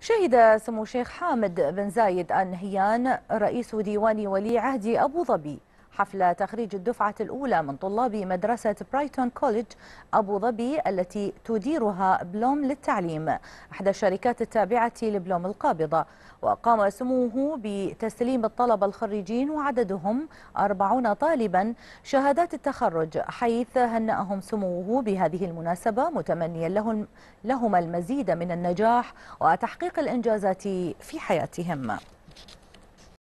شهد سمو الشيخ حامد بن زايد آل نهيان رئيس ديوان ولي عهد أبو ظبي حفل تخريج الدفعة الأولى من طلاب مدرسة برايتون كوليج أبو ظبي التي تديرها بلوم للتعليم أحدى الشركات التابعة لبلوم القابضة وقام سموه بتسليم الطلبة الخريجين وعددهم 40 طالبا شهادات التخرج حيث هنأهم سموه بهذه المناسبة متمنيا لهم لهما المزيد من النجاح وتحقيق الإنجازات في حياتهم